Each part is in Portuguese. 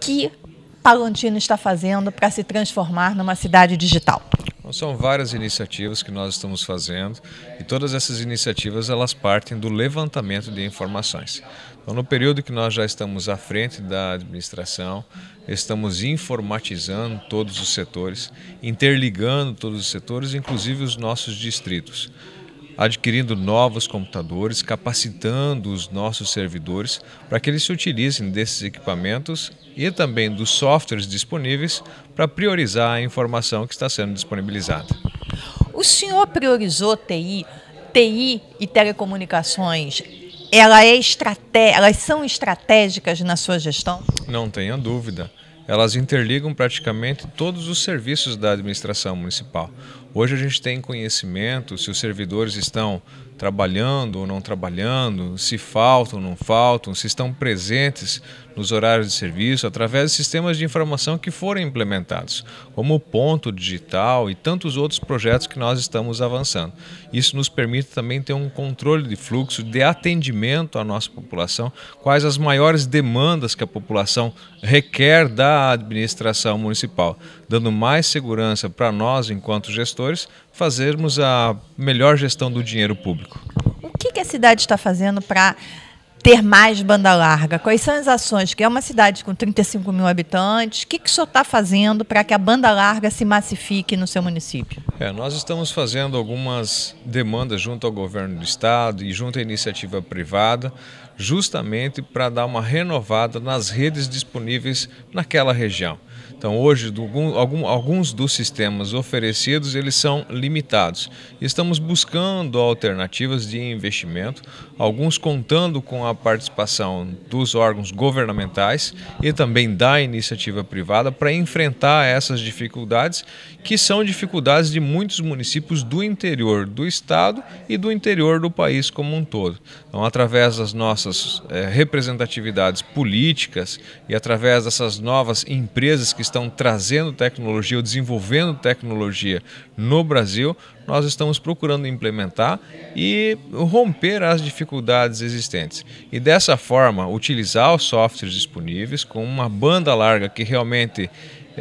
que Palantino está fazendo para se transformar numa cidade digital? Então, são várias iniciativas que nós estamos fazendo e todas essas iniciativas elas partem do levantamento de informações. Então, no período que nós já estamos à frente da administração, estamos informatizando todos os setores, interligando todos os setores, inclusive os nossos distritos adquirindo novos computadores, capacitando os nossos servidores para que eles se utilizem desses equipamentos e também dos softwares disponíveis para priorizar a informação que está sendo disponibilizada. O senhor priorizou TI, TI e telecomunicações ela é estratégia, elas são estratégicas na sua gestão? Não tenha dúvida elas interligam praticamente todos os serviços da administração municipal. Hoje a gente tem conhecimento se os servidores estão trabalhando ou não trabalhando, se faltam ou não faltam, se estão presentes nos horários de serviço, através de sistemas de informação que foram implementados, como o Ponto Digital e tantos outros projetos que nós estamos avançando. Isso nos permite também ter um controle de fluxo, de atendimento à nossa população, quais as maiores demandas que a população requer da administração municipal dando mais segurança para nós, enquanto gestores, fazermos a melhor gestão do dinheiro público. O que, que a cidade está fazendo para ter mais banda larga? Quais são as ações? Que é uma cidade com 35 mil habitantes, o que, que o senhor está fazendo para que a banda larga se massifique no seu município? É, nós estamos fazendo algumas demandas junto ao governo do estado e junto à iniciativa privada, justamente para dar uma renovada nas redes disponíveis naquela região. Então, hoje, do, algum, alguns dos sistemas oferecidos eles são limitados. Estamos buscando alternativas de investimento, alguns contando com a participação dos órgãos governamentais e também da iniciativa privada para enfrentar essas dificuldades, que são dificuldades de muitos municípios do interior do estado e do interior do país como um todo. Então, através das nossas é, representatividades políticas e através dessas novas empresas que estão trazendo tecnologia ou desenvolvendo tecnologia no Brasil, nós estamos procurando implementar e romper as dificuldades existentes. E dessa forma, utilizar os softwares disponíveis com uma banda larga que realmente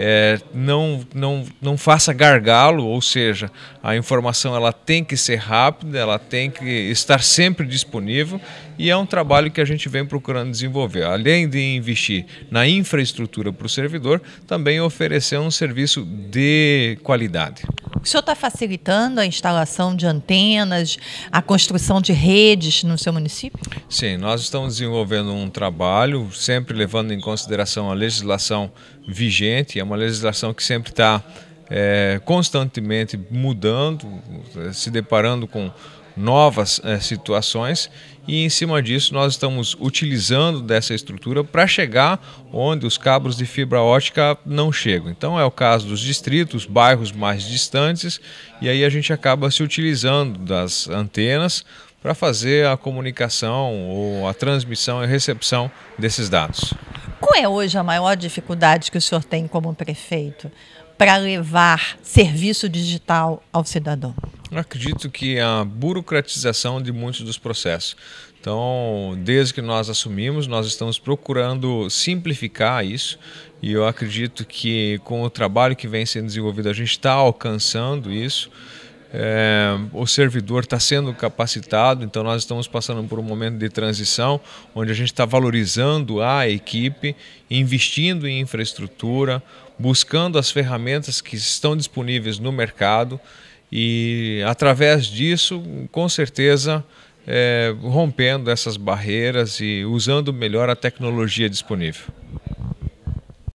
é, não, não, não faça gargalo, ou seja, a informação ela tem que ser rápida, ela tem que estar sempre disponível e é um trabalho que a gente vem procurando desenvolver. Além de investir na infraestrutura para o servidor, também oferecer um serviço de qualidade. O senhor está facilitando a instalação de antenas, a construção de redes no seu município? Sim, nós estamos desenvolvendo um trabalho, sempre levando em consideração a legislação vigente, é uma legislação que sempre está é, eh, constantemente mudando, se deparando com novas é, situações e em cima disso nós estamos utilizando dessa estrutura para chegar onde os cabos de fibra ótica não chegam. Então é o caso dos distritos, bairros mais distantes e aí a gente acaba se utilizando das antenas para fazer a comunicação ou a transmissão e recepção desses dados. Qual é hoje a maior dificuldade que o senhor tem como prefeito para levar serviço digital ao cidadão? Acredito que a burocratização de muitos dos processos. Então, desde que nós assumimos, nós estamos procurando simplificar isso e eu acredito que com o trabalho que vem sendo desenvolvido, a gente está alcançando isso. É, o servidor está sendo capacitado, então nós estamos passando por um momento de transição onde a gente está valorizando a equipe, investindo em infraestrutura, buscando as ferramentas que estão disponíveis no mercado e através disso, com certeza, é, rompendo essas barreiras e usando melhor a tecnologia disponível.